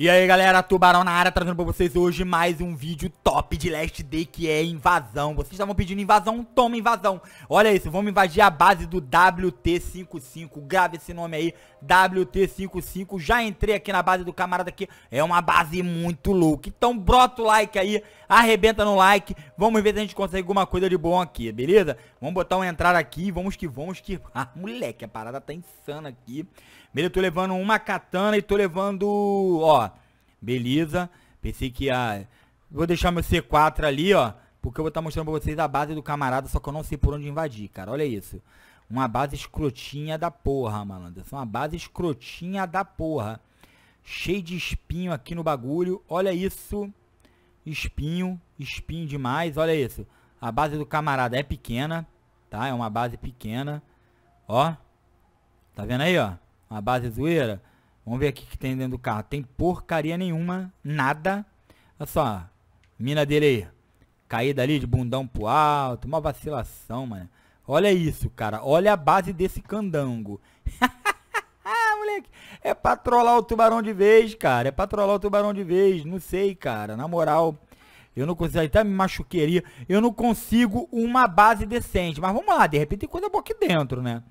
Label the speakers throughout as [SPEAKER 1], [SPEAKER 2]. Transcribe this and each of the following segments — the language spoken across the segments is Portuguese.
[SPEAKER 1] E aí galera, Tubarão na área, trazendo pra vocês hoje mais um vídeo top de Last Day que é invasão Vocês estavam pedindo invasão, toma invasão Olha isso, vamos invadir a base do WT55, grave esse nome aí, WT55 Já entrei aqui na base do camarada aqui, é uma base muito louca Então brota o like aí, arrebenta no like, vamos ver se a gente consegue alguma coisa de bom aqui, beleza? Vamos botar um entrar aqui, vamos que vamos que... Ah, moleque, a parada tá insana aqui Beleza, eu tô levando uma katana e tô levando, ó Beleza. Pensei que ia... Vou deixar meu C4 ali, ó. Porque eu vou estar tá mostrando pra vocês a base do camarada, só que eu não sei por onde invadir, cara. Olha isso. Uma base escrotinha da porra, malandro. É uma base escrotinha da porra. Cheio de espinho aqui no bagulho. Olha isso. Espinho. Espinho demais. Olha isso. A base do camarada é pequena, tá? É uma base pequena. Ó. Tá vendo aí, ó? Uma base zoeira. Vamos ver aqui o que tem dentro do carro. Tem porcaria nenhuma, nada. Olha só, mina dele aí. Caída ali de bundão pro alto, uma vacilação, mano. Olha isso, cara. Olha a base desse candango. Moleque, é pra trollar o tubarão de vez, cara. É pra trollar o tubarão de vez. Não sei, cara. Na moral, eu não consigo. Até me machuqueria. Eu não consigo uma base decente. Mas vamos lá, de repente tem coisa boa aqui dentro, né?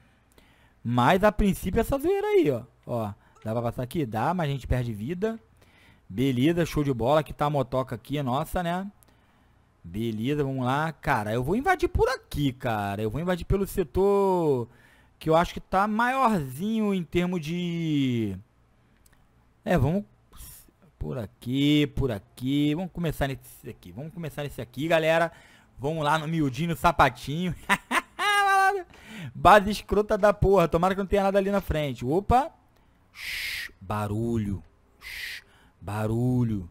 [SPEAKER 1] Mas a princípio é essa zoeira aí, ó. Ó. Dá pra passar aqui? Dá, mas a gente perde vida. Beleza, show de bola. Aqui tá a motoca aqui, é nossa, né? Beleza, vamos lá. Cara, eu vou invadir por aqui, cara. Eu vou invadir pelo setor que eu acho que tá maiorzinho em termos de... É, vamos por aqui, por aqui. Vamos começar nesse aqui. Vamos começar nesse aqui, galera. Vamos lá no miudinho, no sapatinho. Base escrota da porra. Tomara que não tenha nada ali na frente. Opa. Shhh, barulho. Shhh, barulho.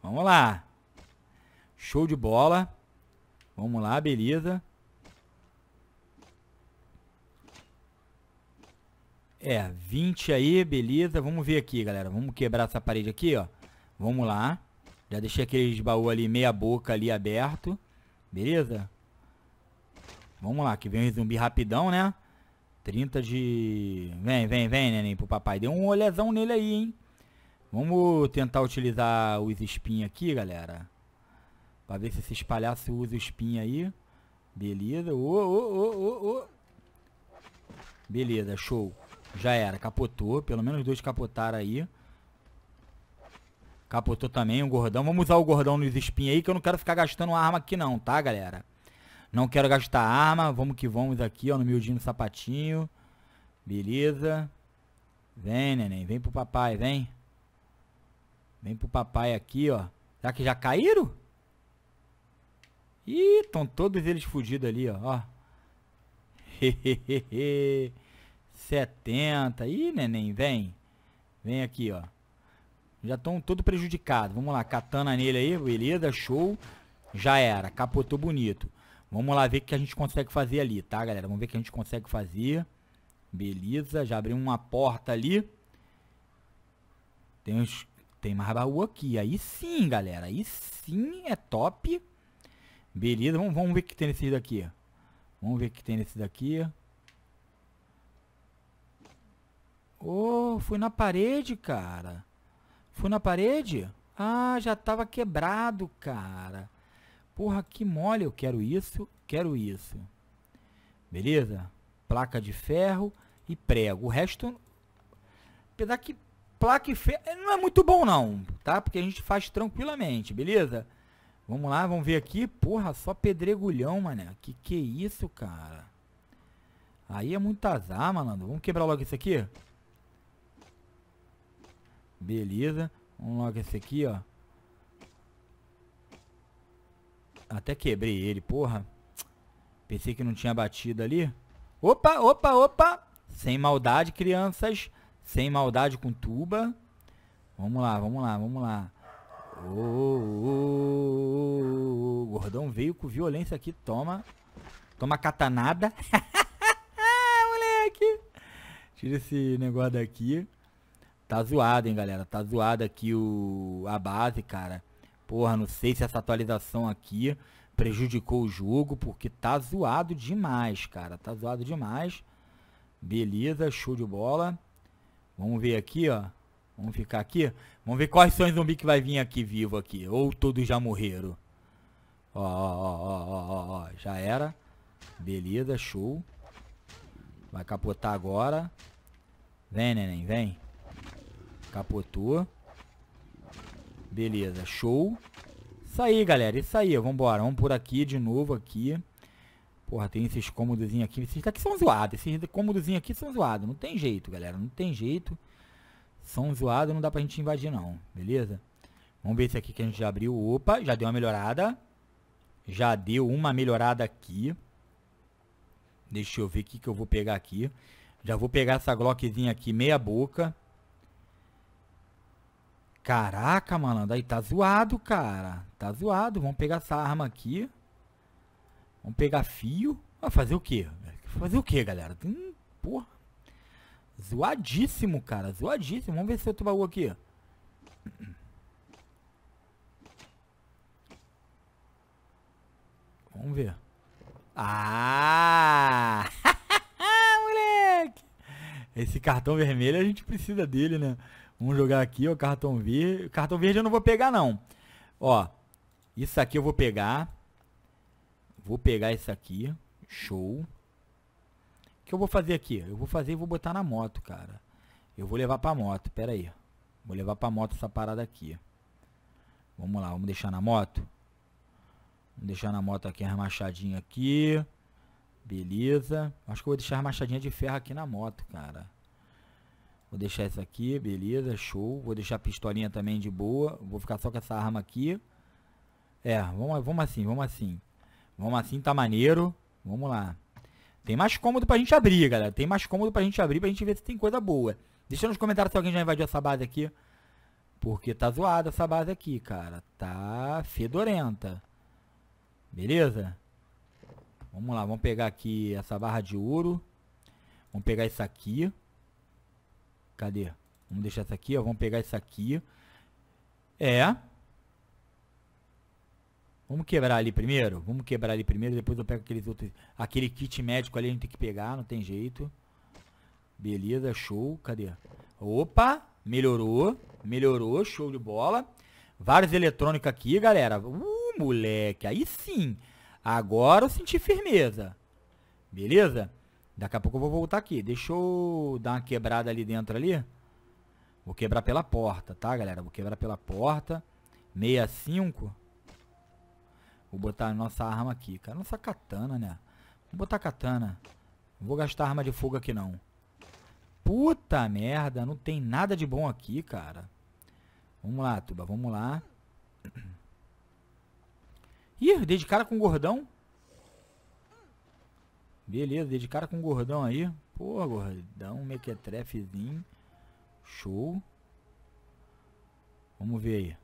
[SPEAKER 1] Vamos lá. Show de bola. Vamos lá, beleza. É, 20 aí, beleza. Vamos ver aqui, galera. Vamos quebrar essa parede aqui, ó. Vamos lá. Já deixei aqueles baú ali, meia boca ali aberto. Beleza? Vamos lá, que vem um zumbi rapidão, né? 30 de... Vem, vem, vem, neném, pro papai. Deu um olhezão nele aí, hein? Vamos tentar utilizar os espinhos aqui, galera. Pra ver se esses palhaços usam o espinho aí. Beleza. Ô, ô, ô, ô, ô. Beleza, show. Já era, capotou. Pelo menos dois capotaram aí. Capotou também o um gordão. Vamos usar o gordão nos espinhos aí, que eu não quero ficar gastando arma aqui não, tá, galera? Não quero gastar arma. Vamos que vamos aqui, ó. No miudinho no sapatinho. Beleza. Vem, neném. Vem pro papai, vem. Vem pro papai aqui, ó. Será que já caíram? Ih, estão todos eles fodidos ali, ó. Hehehe. 70. Ih, neném, vem. Vem aqui, ó. Já estão todos prejudicados. Vamos lá, katana nele aí, beleza, show. Já era, capotou bonito. Vamos lá ver o que a gente consegue fazer ali, tá, galera? Vamos ver o que a gente consegue fazer. Beleza, já abriu uma porta ali. Tem, uns, tem mais baú aqui. Aí sim, galera. Aí sim é top. Beleza, vamos, vamos ver o que tem nesse daqui. Vamos ver o que tem nesse daqui. oh, fui na parede, cara. Fui na parede? Ah, já tava quebrado, cara. Porra, que mole, eu quero isso, quero isso. Beleza? Placa de ferro e prego. O resto, apesar que placa e ferro não é muito bom não, tá? Porque a gente faz tranquilamente, beleza? Vamos lá, vamos ver aqui. Porra, só pedregulhão, mané. Que que é isso, cara? Aí é muito azar, malandro. Vamos quebrar logo esse aqui? Beleza. Vamos logo esse aqui, ó. Até quebrei ele, porra. Pensei que não tinha batido ali. Opa, opa, opa. Sem maldade, crianças. Sem maldade com tuba. Vamos lá, vamos lá, vamos lá. Oh, oh, oh, o gordão veio com violência aqui. Toma. Toma catanada. Moleque. Tira esse negócio daqui. Tá zoado, hein, galera. Tá zoado aqui o... a base, cara porra, não sei se essa atualização aqui prejudicou o jogo, porque tá zoado demais, cara. Tá zoado demais. Beleza, show de bola. Vamos ver aqui, ó. Vamos ficar aqui. Vamos ver quais são os zumbis que vai vir aqui vivo aqui. Ou todos já morreram. Ó, ó, ó, ó, ó, ó. Já era. Beleza, show. Vai capotar agora. Vem, neném, vem. Capotou. Beleza, show. Isso aí, galera, isso aí. Vambora, vamos por aqui de novo aqui. Porra, tem esses cômodos aqui. Esses daqui são zoados. Esses cômodos aqui são zoados. Não tem jeito, galera. Não tem jeito. São zoados, não dá pra gente invadir, não. Beleza? Vamos ver esse aqui que a gente já abriu. Opa, já deu uma melhorada. Já deu uma melhorada aqui. Deixa eu ver o que, que eu vou pegar aqui. Já vou pegar essa Glockzinha aqui, meia boca. Caraca, malandro, aí tá zoado, cara. Tá zoado. Vamos pegar essa arma aqui. Vamos pegar fio. Vai ah, fazer o quê? Fazer o quê, galera? Hum, porra. Zoadíssimo, cara. Zoadíssimo. Vamos ver se outro bagulho aqui. Vamos ver. Ah! Esse cartão vermelho a gente precisa dele, né? Vamos jogar aqui, ó, cartão verde. Cartão verde eu não vou pegar, não. Ó, isso aqui eu vou pegar. Vou pegar isso aqui. Show. O que eu vou fazer aqui? Eu vou fazer e vou botar na moto, cara. Eu vou levar pra moto, pera aí. Vou levar pra moto essa parada aqui. Vamos lá, vamos deixar na moto. Vamos deixar na moto aqui a machadinha aqui. Beleza. Acho que eu vou deixar a machadinha de ferro aqui na moto, cara. Vou deixar isso aqui, beleza, show. Vou deixar a pistolinha também de boa. Vou ficar só com essa arma aqui. É, vamos, vamos assim, vamos assim. Vamos assim, tá maneiro. Vamos lá. Tem mais cômodo pra gente abrir, galera. Tem mais cômodo pra gente abrir, pra gente ver se tem coisa boa. Deixa nos comentários se alguém já invadiu essa base aqui. Porque tá zoada essa base aqui, cara. Tá fedorenta. Beleza? Vamos lá, vamos pegar aqui essa barra de ouro. Vamos pegar isso aqui. Cadê? Vamos deixar isso aqui, ó. Vamos pegar isso aqui. É. Vamos quebrar ali primeiro? Vamos quebrar ali primeiro, depois eu pego aqueles outros... Aquele kit médico ali a gente tem que pegar, não tem jeito. Beleza, show. Cadê? Opa, melhorou. Melhorou, show de bola. Vários eletrônicos aqui, galera. Uh, moleque, aí sim. Agora eu senti firmeza. Beleza? Daqui a pouco eu vou voltar aqui. Deixa eu dar uma quebrada ali dentro ali. Vou quebrar pela porta, tá, galera? Vou quebrar pela porta. 65. Vou botar a nossa arma aqui. Cara, nossa katana, né? Vou botar a katana. Não vou gastar arma de fogo aqui, não. Puta merda, não tem nada de bom aqui, cara. Vamos lá, Tuba, vamos lá. Ih, dei de cara com o gordão. Beleza, dei de cara com o gordão aí. Porra, gordão, mequetrefezinho. Show. Vamos ver aí.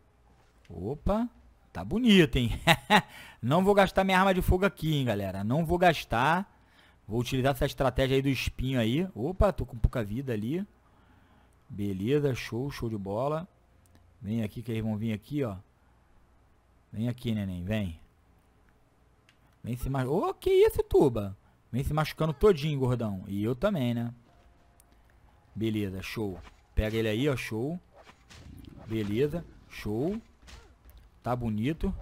[SPEAKER 1] Opa, tá bonito, hein? Não vou gastar minha arma de fogo aqui, hein, galera. Não vou gastar. Vou utilizar essa estratégia aí do espinho aí. Opa, tô com pouca vida ali. Beleza, show, show de bola. Vem aqui que eles vão vir aqui, ó. Vem aqui, neném, vem. Vem se machucando. Ô, que isso, Tuba? Vem se machucando todinho, gordão. E eu também, né? Beleza, show. Pega ele aí, ó, show. Beleza, show. Tá bonito.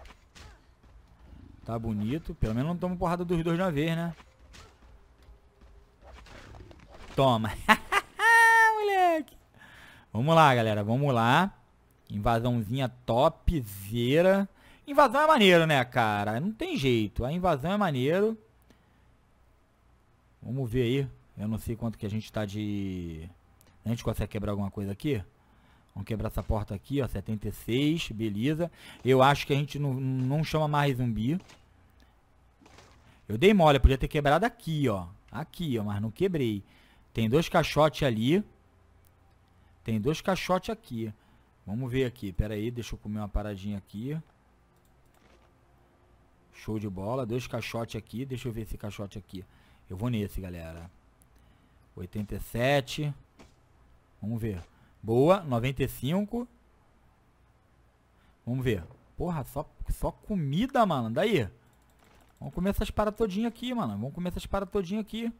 [SPEAKER 1] Tá bonito. Pelo menos não toma porrada dos dois de uma vez, né? Toma. Moleque. Vamos lá, galera. Vamos lá. Invasãozinha topzera. Invasão é maneiro, né, cara? Não tem jeito. A invasão é maneiro. Vamos ver aí. Eu não sei quanto que a gente tá de... A gente consegue quebrar alguma coisa aqui? Vamos quebrar essa porta aqui, ó. 76, beleza. Eu acho que a gente não, não chama mais zumbi. Eu dei mole, eu podia ter quebrado aqui, ó. Aqui, ó, mas não quebrei. Tem dois caixotes ali. Tem dois caixotes aqui. Vamos ver aqui. Pera aí, deixa eu comer uma paradinha aqui. Show de bola. Dois caixotes aqui. Deixa eu ver esse caixote aqui. Eu vou nesse, galera. 87. Vamos ver. Boa. 95. Vamos ver. Porra, só, só comida, mano. Daí. Vamos comer essas paradas todinhas aqui, mano. Vamos comer essas paradas todinhas aqui.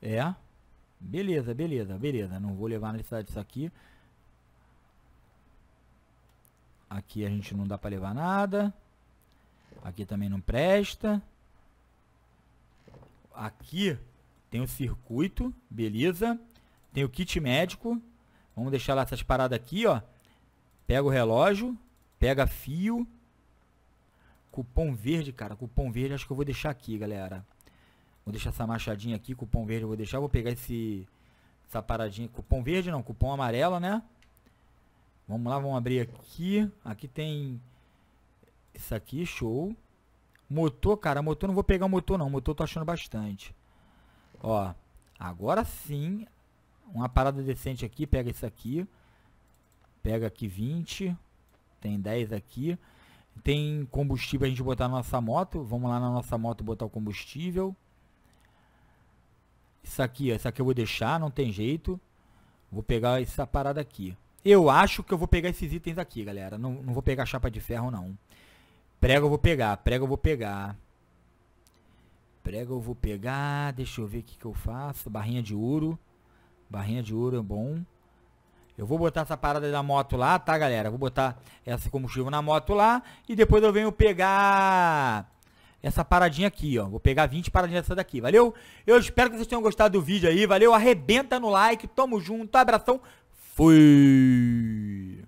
[SPEAKER 1] É. Beleza, beleza, beleza. Não vou levar necessidade disso aqui. Aqui a gente não dá pra levar nada. Aqui também não presta. Aqui tem o circuito, beleza. Tem o kit médico. Vamos deixar lá essas paradas aqui, ó. Pega o relógio, pega fio. Cupom verde, cara. Cupom verde acho que eu vou deixar aqui, galera. Vou deixar essa machadinha aqui, cupom verde eu vou deixar. Vou pegar esse, essa paradinha. Cupom verde não, cupom amarelo, né? Vamos lá, vamos abrir aqui. Aqui tem isso aqui, show. Motor, cara, motor não vou pegar o motor não. Motor tô achando bastante. Ó, agora sim. Uma parada decente aqui. Pega isso aqui. Pega aqui 20. Tem 10 aqui. Tem combustível a gente botar na nossa moto. Vamos lá na nossa moto botar o combustível. Isso aqui, ó, isso aqui eu vou deixar, não tem jeito. Vou pegar essa parada aqui. Eu acho que eu vou pegar esses itens aqui, galera. Não, não vou pegar chapa de ferro, não. Prego eu vou pegar, prego eu vou pegar. Prego eu vou pegar, deixa eu ver o que, que eu faço. Barrinha de ouro. Barrinha de ouro é bom. Eu vou botar essa parada da moto lá, tá, galera? Vou botar esse combustível na moto lá. E depois eu venho pegar essa paradinha aqui, ó. Vou pegar 20 paradinhas dessa daqui, valeu? Eu espero que vocês tenham gostado do vídeo aí, valeu? Arrebenta no like, tamo junto, abração, fui!